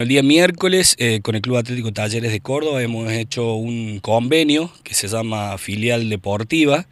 El día miércoles eh, con el Club Atlético Talleres de Córdoba hemos hecho un convenio que se llama Filial Deportiva,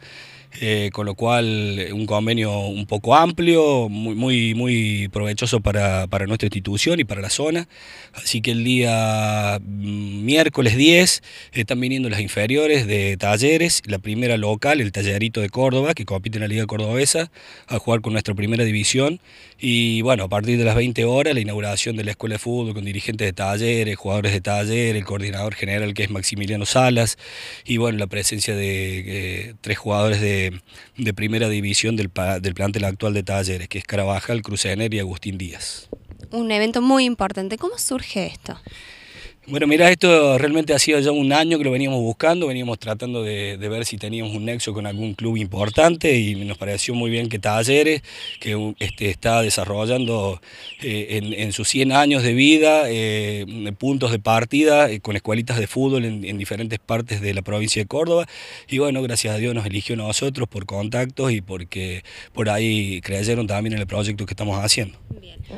eh, con lo cual eh, un convenio un poco amplio, muy, muy, provechoso para, nuestra institución y para la zona. Así que el día mm, miércoles 10 están viniendo las inferiores de talleres, la primera local, el Tallerito de Córdoba, que compite en la Liga Cordobesa, a jugar con nuestra primera división. Y bueno, a partir de las 20 horas, la inauguración de la Escuela de Fútbol con dirigentes de talleres, jugadores de talleres el coordinador general que es Maximiliano Salas, y bueno, la presencia de eh, tres jugadores de de, primera división del, del plantel actual de Talleres, que es Carabajal, Crucener y Agustín Díaz. Un evento muy importante. ¿Cómo surge esto? Bueno, mirá, esto realmente ha sido ya un año que lo veníamos buscando, veníamos tratando de, ver si teníamos un nexo con algún club importante y nos pareció muy bien que Talleres, que este, está desarrollando eh, en, sus 100 años de vida eh, puntos de partida eh, con escuelitas de fútbol en, diferentes partes de la provincia de Córdoba y bueno, gracias a Dios nos eligió a nosotros por contactos y porque por ahí creyeron también en el proyecto que estamos haciendo.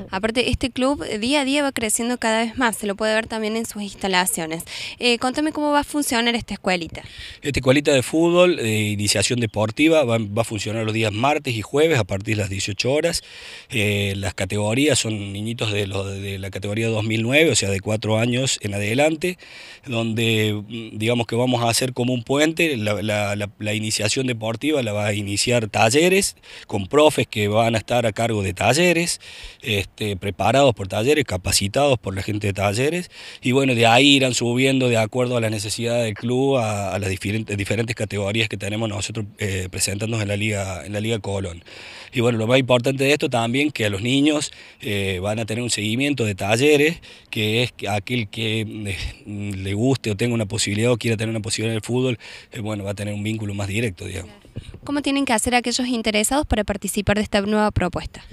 Aparte, este club día a día va creciendo cada vez más, se lo puede ver también en su instalaciones. Eh, contame cómo va a funcionar esta escuelita. Esta escuelita de fútbol, de iniciación deportiva, va, a funcionar los días martes y jueves a partir de las 18 horas. Eh, las categorías son niñitos de, la categoría 2009, o sea, de 4 años en adelante, donde mm, digamos que vamos a hacer como un puente. La, iniciación deportiva la va a iniciar talleres con profes que van a estar a cargo de talleres, este, preparados por talleres, capacitados por la gente de talleres. Y bueno, bueno, de ahí irán subiendo de acuerdo a las necesidades del club, a, las diferentes, categorías que tenemos nosotros eh, presentándonos en la, Liga, en la Liga Colón. Y bueno, lo más importante de esto también, que a los niños eh, van a tener un seguimiento de talleres, que es aquel que eh, le guste o tenga una posibilidad o quiera tener una posibilidad en el fútbol, bueno, va a tener un vínculo más directo, digamos. ¿Cómo tienen que hacer aquellos interesados para participar de esta nueva propuesta?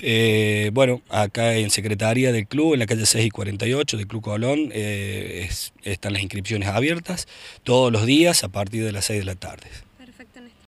Eh, bueno, acá en Secretaría del Club, en la calle 6 y 48 del Club Colón, eh, están las inscripciones abiertas todos los días a partir de las 6 de la tarde.